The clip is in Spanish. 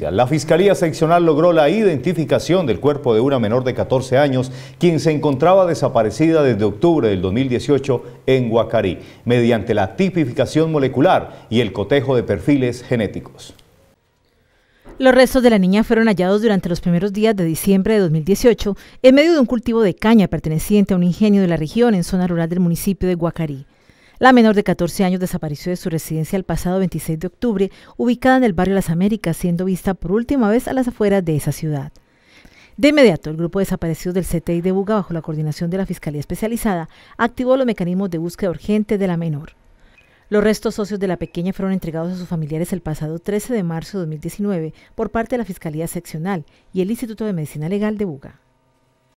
La Fiscalía Seccional logró la identificación del cuerpo de una menor de 14 años, quien se encontraba desaparecida desde octubre del 2018 en Huacarí, mediante la tipificación molecular y el cotejo de perfiles genéticos. Los restos de la niña fueron hallados durante los primeros días de diciembre de 2018 en medio de un cultivo de caña perteneciente a un ingenio de la región en zona rural del municipio de Guacarí. La menor de 14 años desapareció de su residencia el pasado 26 de octubre, ubicada en el barrio Las Américas, siendo vista por última vez a las afueras de esa ciudad. De inmediato, el grupo de desaparecidos del CTI de Buga, bajo la coordinación de la Fiscalía Especializada, activó los mecanismos de búsqueda urgente de la menor. Los restos socios de la pequeña fueron entregados a sus familiares el pasado 13 de marzo de 2019 por parte de la Fiscalía Seccional y el Instituto de Medicina Legal de Buga.